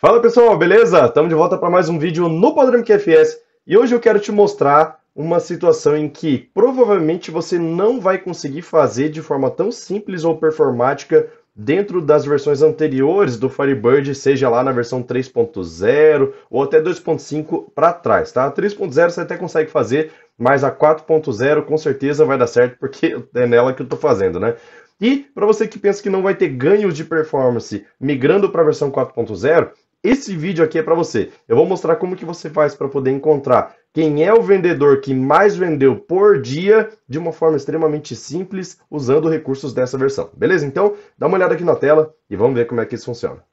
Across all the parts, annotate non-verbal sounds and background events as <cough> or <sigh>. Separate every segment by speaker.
Speaker 1: Fala pessoal, beleza? Estamos de volta para mais um vídeo no padrão QFS e hoje eu quero te mostrar uma situação em que provavelmente você não vai conseguir fazer de forma tão simples ou performática dentro das versões anteriores do Firebird, seja lá na versão 3.0 ou até 2.5 para trás, tá? 3.0 você até consegue fazer, mas a 4.0 com certeza vai dar certo porque <laughs> é nela que eu estou fazendo, né? E para você que pensa que não vai ter ganhos de performance migrando para a versão 4.0, esse vídeo aqui é para você. Eu vou mostrar como que você faz para poder encontrar quem é o vendedor que mais vendeu por dia de uma forma extremamente simples usando recursos dessa versão. Beleza? Então, dá uma olhada aqui na tela e vamos ver como é que isso funciona.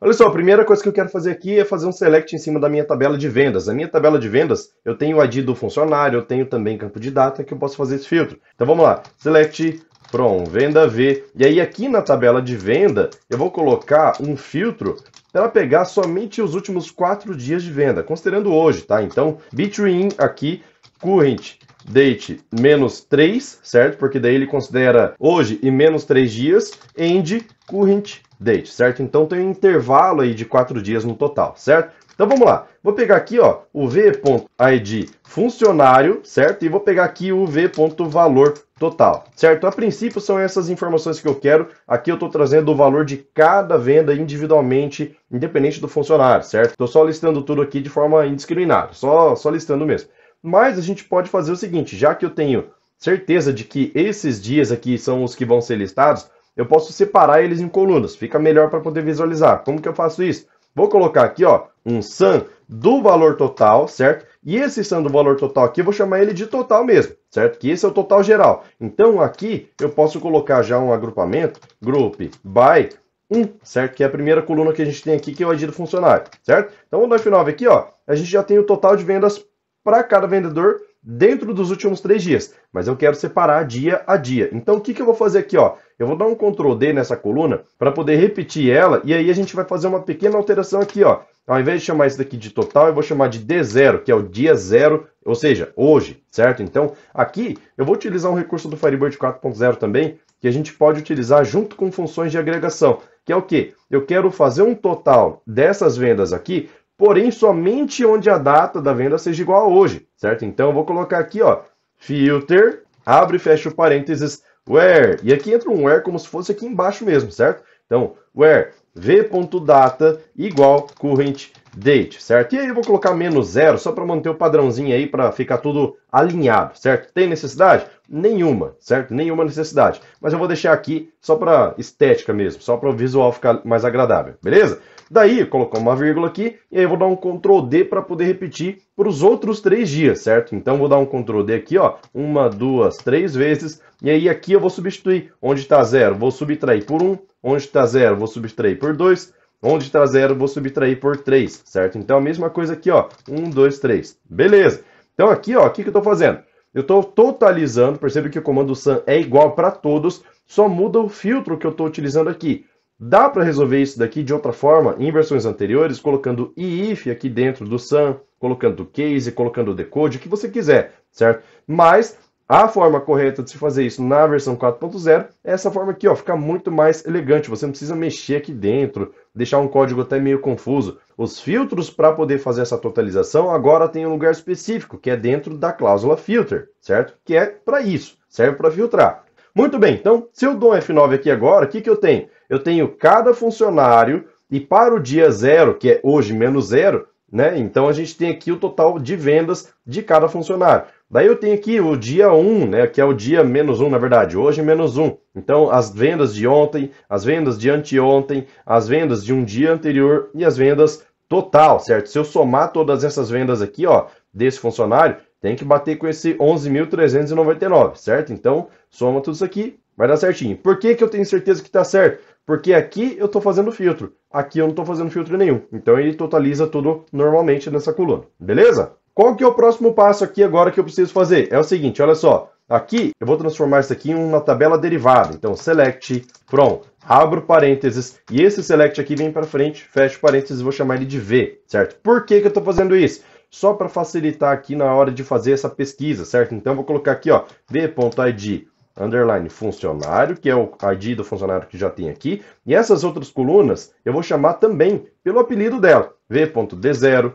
Speaker 1: Olha só, a primeira coisa que eu quero fazer aqui é fazer um select em cima da minha tabela de vendas. A minha tabela de vendas, eu tenho o ID do funcionário, eu tenho também campo de data que eu posso fazer esse filtro. Então vamos lá, select from venda V. E aí aqui na tabela de venda, eu vou colocar um filtro para pegar somente os últimos quatro dias de venda, considerando hoje, tá? Então, between aqui, current date menos 3, certo? Porque daí ele considera hoje e menos 3 dias, end current date, certo? Então tem um intervalo aí de 4 dias no total, certo? Então vamos lá. Vou pegar aqui, ó, o v.id funcionário, certo? E vou pegar aqui o v.valor total, certo? A princípio são essas informações que eu quero. Aqui eu estou trazendo o valor de cada venda individualmente, independente do funcionário, certo? Estou só listando tudo aqui de forma indiscriminada, só, só listando mesmo. Mas a gente pode fazer o seguinte, já que eu tenho certeza de que esses dias aqui são os que vão ser listados, eu posso separar eles em colunas. Fica melhor para poder visualizar. Como que eu faço isso? Vou colocar aqui, ó, um sum do valor total, certo? E esse sum do valor total aqui, eu vou chamar ele de total mesmo, certo? Que esse é o total geral. Então, aqui, eu posso colocar já um agrupamento, group by 1, certo? Que é a primeira coluna que a gente tem aqui, que é o ID do funcionário, certo? Então, no F9 aqui, ó, a gente já tem o total de vendas para cada vendedor dentro dos últimos três dias, mas eu quero separar dia a dia. Então, o que, que eu vou fazer aqui? Ó? Eu vou dar um Ctrl D nessa coluna para poder repetir ela, e aí a gente vai fazer uma pequena alteração aqui. Ó. Ao invés de chamar isso daqui de total, eu vou chamar de D0, que é o dia zero, ou seja, hoje, certo? Então, aqui eu vou utilizar um recurso do Firebird 4.0 também, que a gente pode utilizar junto com funções de agregação, que é o que? Eu quero fazer um total dessas vendas aqui porém somente onde a data da venda seja igual a hoje, certo? Então eu vou colocar aqui, ó, filter, abre e fecha o parênteses, where. E aqui entra um where como se fosse aqui embaixo mesmo, certo? Então, where v.data igual current date, certo? E aí eu vou colocar menos zero só para manter o padrãozinho aí para ficar tudo alinhado, certo? Tem necessidade? Nenhuma, certo? Nenhuma necessidade. Mas eu vou deixar aqui só para estética mesmo, só para o visual ficar mais agradável, beleza? Daí colocar uma vírgula aqui e aí eu vou dar um Ctrl D para poder repetir para os outros três dias, certo? Então vou dar um Ctrl D aqui, ó, uma, duas, três vezes e aí aqui eu vou substituir onde está zero, vou subtrair por um, onde está zero, vou subtrair por dois Onde está zero, vou subtrair por 3, certo? Então, a mesma coisa aqui, ó. 1, 2, 3. Beleza. Então, aqui, ó, o que, que eu estou fazendo? Eu estou totalizando, percebe que o comando sum é igual para todos, só muda o filtro que eu estou utilizando aqui. Dá para resolver isso daqui de outra forma, em versões anteriores, colocando if aqui dentro do sum, colocando case, colocando decode, o que você quiser, certo? Mas a forma correta de se fazer isso na versão 4.0 é essa forma aqui, ó, fica muito mais elegante. Você não precisa mexer aqui dentro, deixar um código até meio confuso. Os filtros para poder fazer essa totalização agora tem um lugar específico, que é dentro da cláusula filter, certo? Que é para isso, serve para filtrar. Muito bem, então, se eu dou um F9 aqui agora, o que, que eu tenho? Eu tenho cada funcionário e para o dia zero, que é hoje menos zero, né? Então a gente tem aqui o total de vendas de cada funcionário. Daí eu tenho aqui o dia 1, né, que é o dia menos 1, na verdade, hoje menos 1. Então, as vendas de ontem, as vendas de anteontem, as vendas de um dia anterior e as vendas total, certo? Se eu somar todas essas vendas aqui, ó, desse funcionário, tem que bater com esse 11.399, certo? Então, soma tudo isso aqui, vai dar certinho. Por que, que eu tenho certeza que está certo? Porque aqui eu estou fazendo filtro, aqui eu não estou fazendo filtro nenhum. Então, ele totaliza tudo normalmente nessa coluna, beleza? Qual que é o próximo passo aqui agora que eu preciso fazer? É o seguinte, olha só. Aqui eu vou transformar isso aqui em uma tabela derivada. Então, select from, abro parênteses, e esse select aqui vem para frente, fecho parênteses, vou chamar ele de V, certo? Por que, que eu estou fazendo isso? Só para facilitar aqui na hora de fazer essa pesquisa, certo? Então, vou colocar aqui, ó, v.id underline funcionário, que é o ID do funcionário que já tem aqui. E essas outras colunas eu vou chamar também pelo apelido dela, v.d0,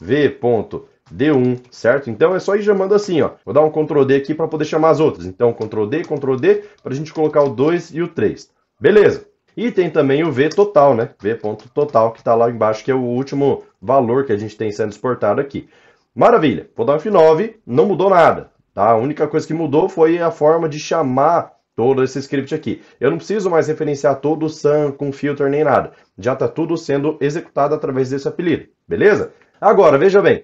Speaker 1: v.d1, certo? Então é só ir chamando assim, ó. Vou dar um Ctrl D aqui para poder chamar as outras. Então Ctrl D, Ctrl D, para a gente colocar o 2 e o 3. Beleza. E tem também o V total, né? V ponto total que está lá embaixo, que é o último valor que a gente tem sendo exportado aqui. Maravilha. Vou dar um F9, não mudou nada. Tá? A única coisa que mudou foi a forma de chamar todo esse script aqui. Eu não preciso mais referenciar todo o Sun com filter nem nada. Já está tudo sendo executado através desse apelido, beleza? Agora, veja bem,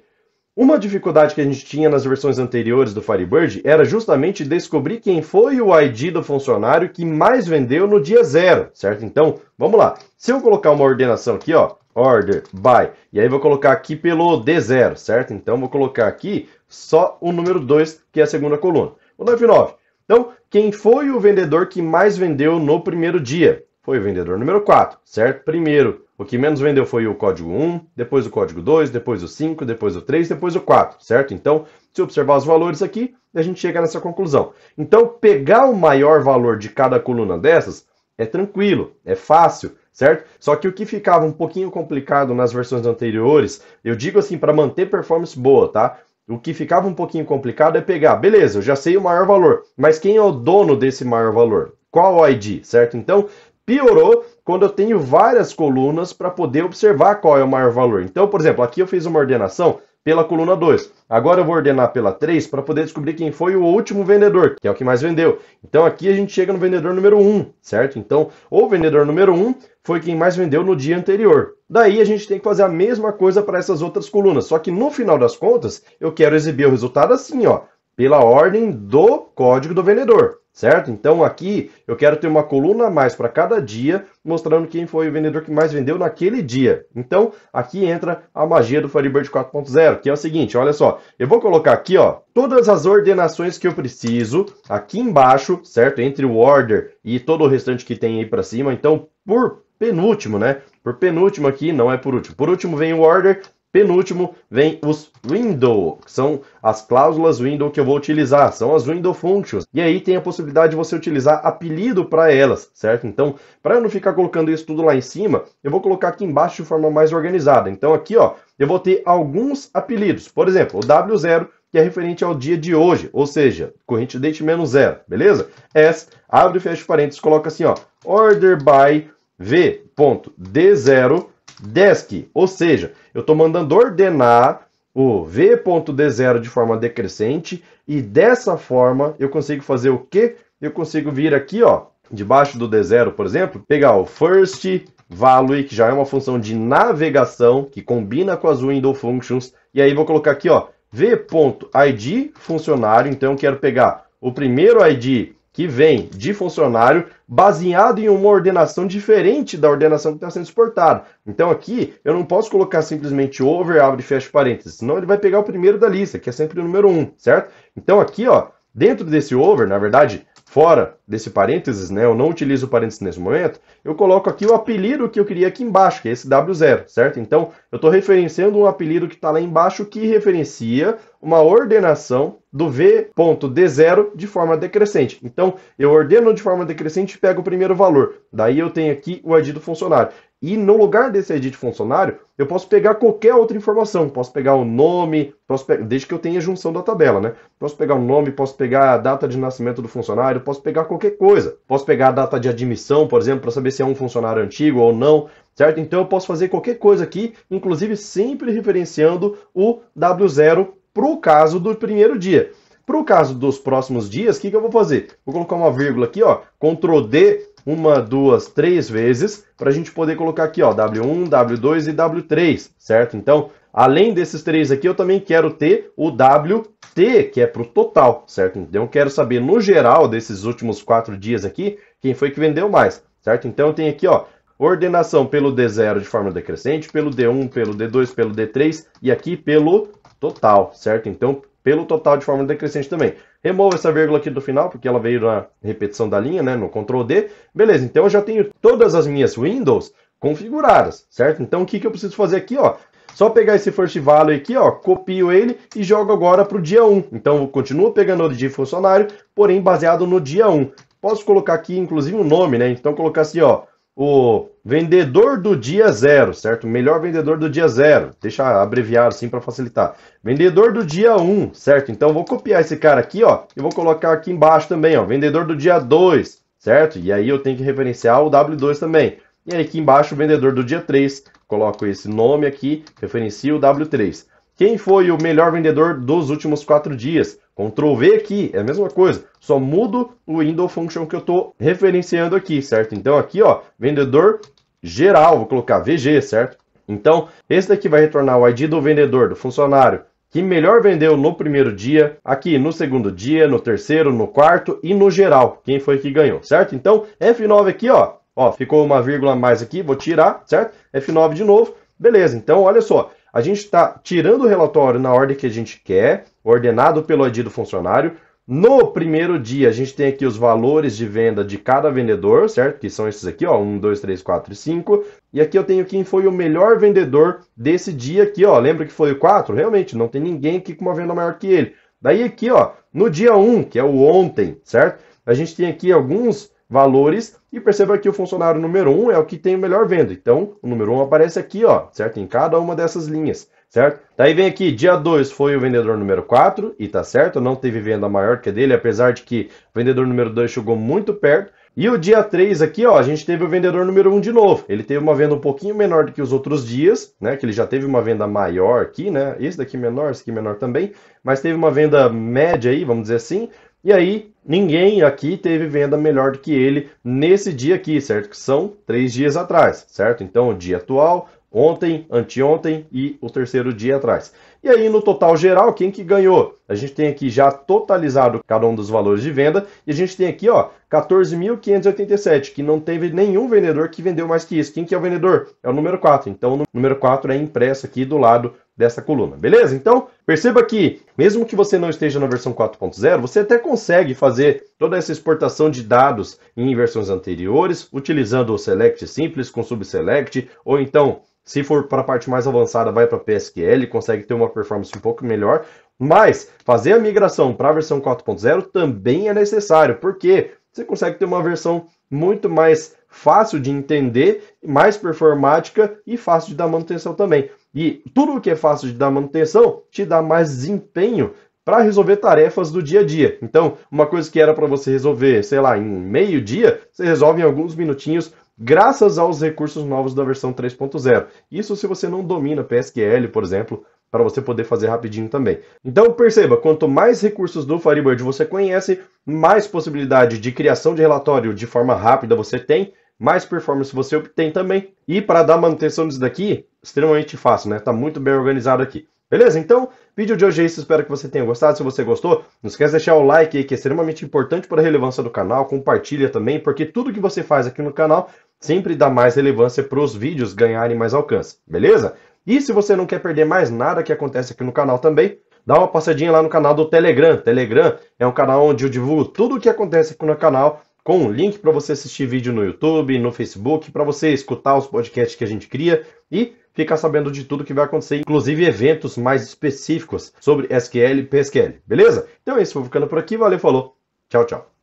Speaker 1: uma dificuldade que a gente tinha nas versões anteriores do Firebird era justamente descobrir quem foi o ID do funcionário que mais vendeu no dia zero, certo? Então, vamos lá. Se eu colocar uma ordenação aqui, ó, order by, e aí vou colocar aqui pelo D0, certo? Então, vou colocar aqui só o número 2, que é a segunda coluna. O 99. Então, quem foi o vendedor que mais vendeu no primeiro dia? Foi o vendedor número 4, certo? Primeiro o que menos vendeu foi o código 1, depois o código 2, depois o 5, depois o 3, depois o 4, certo? Então, se observar os valores aqui, a gente chega nessa conclusão. Então, pegar o maior valor de cada coluna dessas é tranquilo, é fácil, certo? Só que o que ficava um pouquinho complicado nas versões anteriores, eu digo assim, para manter performance boa, tá? O que ficava um pouquinho complicado é pegar, beleza, eu já sei o maior valor, mas quem é o dono desse maior valor? Qual o ID, certo? Então, piorou quando eu tenho várias colunas para poder observar qual é o maior valor. Então, por exemplo, aqui eu fiz uma ordenação pela coluna 2. Agora eu vou ordenar pela 3 para poder descobrir quem foi o último vendedor, que é o que mais vendeu. Então aqui a gente chega no vendedor número 1, um, certo? Então, o vendedor número 1 um foi quem mais vendeu no dia anterior. Daí a gente tem que fazer a mesma coisa para essas outras colunas, só que no final das contas, eu quero exibir o resultado assim, ó, pela ordem do código do vendedor certo? Então aqui eu quero ter uma coluna a mais para cada dia, mostrando quem foi o vendedor que mais vendeu naquele dia. Então aqui entra a magia do Firebird 4.0, que é o seguinte, olha só, eu vou colocar aqui, ó, todas as ordenações que eu preciso aqui embaixo, certo? Entre o order e todo o restante que tem aí para cima. Então por penúltimo, né? Por penúltimo aqui, não é por último. Por último vem o order, penúltimo vem os window, que são as cláusulas window que eu vou utilizar, são as window functions. E aí tem a possibilidade de você utilizar apelido para elas, certo? Então, para eu não ficar colocando isso tudo lá em cima, eu vou colocar aqui embaixo de forma mais organizada. Então aqui, ó, eu vou ter alguns apelidos. Por exemplo, o W0 que é referente ao dia de hoje, ou seja, corrente date menos zero, beleza? S, abre e fecha parênteses, coloca assim, ó, order by v.d0 desk, ou seja, eu estou mandando ordenar o v.d0 de forma decrescente e dessa forma eu consigo fazer o quê? Eu consigo vir aqui, ó, debaixo do d0, por exemplo, pegar o first value, que já é uma função de navegação que combina com as window functions, e aí vou colocar aqui, ó, v.id funcionário, então eu quero pegar o primeiro ID que vem de funcionário baseado em uma ordenação diferente da ordenação que está sendo exportada. Então aqui eu não posso colocar simplesmente over, abre e fecha parênteses, senão ele vai pegar o primeiro da lista, que é sempre o número 1, um, certo? Então aqui, ó, dentro desse over, na verdade, fora desse parênteses, né, eu não utilizo parênteses nesse momento, eu coloco aqui o apelido que eu queria aqui embaixo, que é esse W0, certo? Então, eu estou referenciando um apelido que está lá embaixo que referencia uma ordenação do V.D0 de forma decrescente. Então, eu ordeno de forma decrescente e pego o primeiro valor. Daí eu tenho aqui o ID do funcionário. E no lugar desse edit de funcionário, eu posso pegar qualquer outra informação. Posso pegar o nome, posso pe... desde que eu tenha a junção da tabela, né? Posso pegar o nome, posso pegar a data de nascimento do funcionário, posso pegar qualquer coisa. Posso pegar a data de admissão, por exemplo, para saber se é um funcionário antigo ou não, certo? Então eu posso fazer qualquer coisa aqui, inclusive sempre referenciando o W0 para o caso do primeiro dia. Para o caso dos próximos dias, o que, que eu vou fazer? Vou colocar uma vírgula aqui, ó, Ctrl D uma, duas, três vezes, para a gente poder colocar aqui, ó, W1, W2 e W3, certo? Então, além desses três aqui, eu também quero ter o WT, que é para o total, certo? Então, eu quero saber, no geral, desses últimos quatro dias aqui, quem foi que vendeu mais, certo? Então, eu tenho aqui, ó, ordenação pelo D0 de forma decrescente, pelo D1, pelo D2, pelo D3 e aqui pelo total, certo? Então, pelo total de forma decrescente também. Remova essa vírgula aqui do final, porque ela veio na repetição da linha, né, no Ctrl D. Beleza, então eu já tenho todas as minhas windows configuradas, certo? Então o que, que eu preciso fazer aqui, ó? Só pegar esse first value aqui, ó, copio ele e jogo agora para o dia 1. Então eu continuo pegando o de funcionário, porém baseado no dia 1. Posso colocar aqui, inclusive, o um nome, né? Então colocar assim, ó, o vendedor do dia zero, certo? Melhor vendedor do dia zero. Deixa abreviar assim para facilitar. Vendedor do dia 1, um, certo? Então vou copiar esse cara aqui, ó, e vou colocar aqui embaixo também, ó, vendedor do dia 2, certo? E aí eu tenho que referenciar o W2 também. E aí aqui embaixo o vendedor do dia 3, coloco esse nome aqui, referencio o W3. Quem foi o melhor vendedor dos últimos quatro dias? Ctrl V aqui, é a mesma coisa, só mudo o window function que eu estou referenciando aqui, certo? Então aqui, ó, vendedor geral, vou colocar VG, certo? Então, esse daqui vai retornar o ID do vendedor, do funcionário, que melhor vendeu no primeiro dia, aqui no segundo dia, no terceiro, no quarto e no geral, quem foi que ganhou, certo? Então, F9 aqui, ó, ó, ficou uma vírgula a mais aqui, vou tirar, certo? F9 de novo, beleza. Então, olha só, a gente está tirando o relatório na ordem que a gente quer, ordenado pelo ID do funcionário. No primeiro dia, a gente tem aqui os valores de venda de cada vendedor, certo? Que são esses aqui, ó, 1, 2, 3, 4 e 5. E aqui eu tenho quem foi o melhor vendedor desse dia aqui, ó. Lembra que foi o 4? Realmente, não tem ninguém aqui com uma venda maior que ele. Daí aqui, ó, no dia 1, que é o ontem, certo? A gente tem aqui alguns valores e perceba que o funcionário número 1 um é o que tem o melhor venda. Então, o número 1 um aparece aqui, ó, certo? Em cada uma dessas linhas, certo? Daí vem aqui, dia 2 foi o vendedor número 4 e tá certo, não teve venda maior que a dele, apesar de que o vendedor número 2 chegou muito perto. E o dia 3 aqui, ó, a gente teve o vendedor número 1 de novo. Ele teve uma venda um pouquinho menor do que os outros dias, né? Que ele já teve uma venda maior aqui, né? Esse daqui menor, esse aqui menor também, mas teve uma venda média aí, vamos dizer assim. E aí, ninguém aqui teve venda melhor do que ele nesse dia aqui, certo? Que são três dias atrás, certo? Então, o dia atual, ontem, anteontem e o terceiro dia atrás. E aí, no total geral, quem que ganhou? A gente tem aqui já totalizado cada um dos valores de venda e a gente tem aqui, ó, 14.587, que não teve nenhum vendedor que vendeu mais que isso. Quem que é o vendedor? É o número 4. Então, o número 4 é impresso aqui do lado dessa coluna, beleza? Então, perceba que, mesmo que você não esteja na versão 4.0, você até consegue fazer toda essa exportação de dados em versões anteriores, utilizando o select simples com subselect, ou então, se for para a parte mais avançada, vai para PSQL, consegue ter uma performance um pouco melhor, mas fazer a migração para a versão 4.0 também é necessário, porque você consegue ter uma versão muito mais fácil de entender, mais performática e fácil de dar manutenção também. E tudo o que é fácil de dar manutenção te dá mais desempenho para resolver tarefas do dia a dia. Então, uma coisa que era para você resolver, sei lá, em meio dia, você resolve em alguns minutinhos graças aos recursos novos da versão 3.0. Isso se você não domina PSQL, por exemplo, para você poder fazer rapidinho também. Então perceba, quanto mais recursos do Firebird você conhece, mais possibilidade de criação de relatório de forma rápida você tem, mais performance você obtém também. E para dar manutenção disso daqui, extremamente fácil, né? Tá muito bem organizado aqui. Beleza? Então, vídeo de hoje é isso. Espero que você tenha gostado. Se você gostou, não esquece de deixar o like aí, que é extremamente importante para a relevância do canal. Compartilha também, porque tudo que você faz aqui no canal sempre dá mais relevância para os vídeos ganharem mais alcance. Beleza? E se você não quer perder mais nada que acontece aqui no canal também, dá uma passadinha lá no canal do Telegram. Telegram é um canal onde eu divulgo tudo o que acontece aqui no canal, com um link para você assistir vídeo no YouTube, no Facebook, para você escutar os podcasts que a gente cria e ficar sabendo de tudo que vai acontecer, inclusive eventos mais específicos sobre SQL e PSQL, beleza? Então é isso, vou ficando por aqui, valeu, falou, tchau, tchau.